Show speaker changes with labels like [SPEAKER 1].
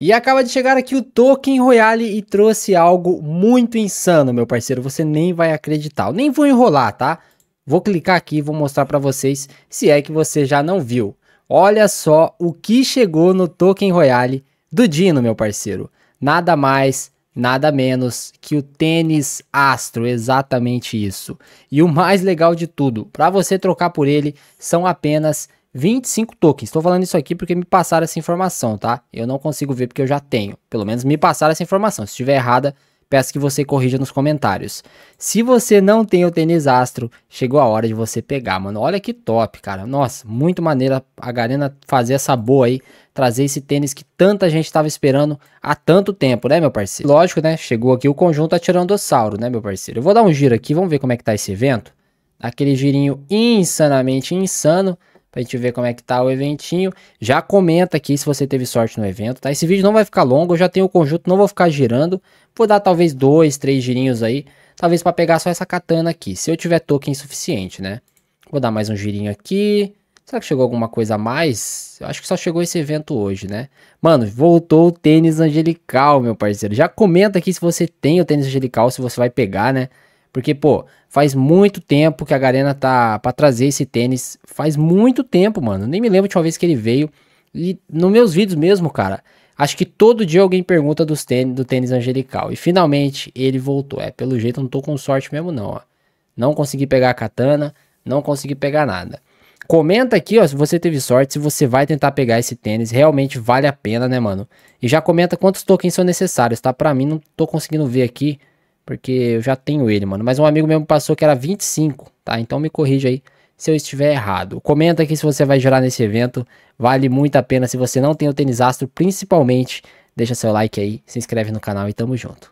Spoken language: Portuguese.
[SPEAKER 1] E acaba de chegar aqui o Token Royale e trouxe algo muito insano, meu parceiro. Você nem vai acreditar. Eu nem vou enrolar, tá? Vou clicar aqui e vou mostrar para vocês se é que você já não viu. Olha só o que chegou no Token Royale do Dino, meu parceiro. Nada mais, nada menos que o tênis astro, exatamente isso. E o mais legal de tudo, para você trocar por ele, são apenas 25 tokens. Estou falando isso aqui porque me passaram essa informação, tá? Eu não consigo ver porque eu já tenho. Pelo menos me passaram essa informação. Se estiver errada, peço que você corrija nos comentários. Se você não tem o tênis astro, chegou a hora de você pegar, mano. Olha que top, cara. Nossa, muito maneira a Garena fazer essa boa aí, trazer esse tênis que tanta gente estava esperando há tanto tempo, né, meu parceiro? Lógico, né? Chegou aqui o conjunto Atirandossauro, né, meu parceiro? Eu vou dar um giro aqui, vamos ver como é que tá esse evento. Aquele girinho insanamente insano pra gente ver como é que tá o eventinho. Já comenta aqui se você teve sorte no evento, tá? Esse vídeo não vai ficar longo, eu já tenho o conjunto, não vou ficar girando. Vou dar talvez dois, três girinhos aí, talvez para pegar só essa katana aqui, se eu tiver token suficiente, né? Vou dar mais um girinho aqui. Será que chegou alguma coisa a mais? Eu acho que só chegou esse evento hoje, né? Mano, voltou o tênis angelical, meu parceiro. Já comenta aqui se você tem o tênis angelical, se você vai pegar, né? Porque, pô, faz muito tempo que a Garena tá para trazer esse tênis. Faz muito tempo, mano. Nem me lembro de uma vez que ele veio. E nos meus vídeos mesmo, cara, acho que todo dia alguém pergunta dos tênis, do tênis angelical. E finalmente ele voltou. É, pelo jeito eu não tô com sorte mesmo não, ó. Não consegui pegar a katana, não consegui pegar nada. Comenta aqui, ó, se você teve sorte, se você vai tentar pegar esse tênis, realmente vale a pena, né, mano? E já comenta quantos tokens são necessários, tá? Pra mim, não tô conseguindo ver aqui porque eu já tenho ele, mano. Mas um amigo meu me passou que era 25, tá? Então me corrija aí se eu estiver errado. Comenta aqui se você vai jurar nesse evento. Vale muito a pena. Se você não tem o Tênis Astro, principalmente, deixa seu like aí, se inscreve no canal e tamo junto.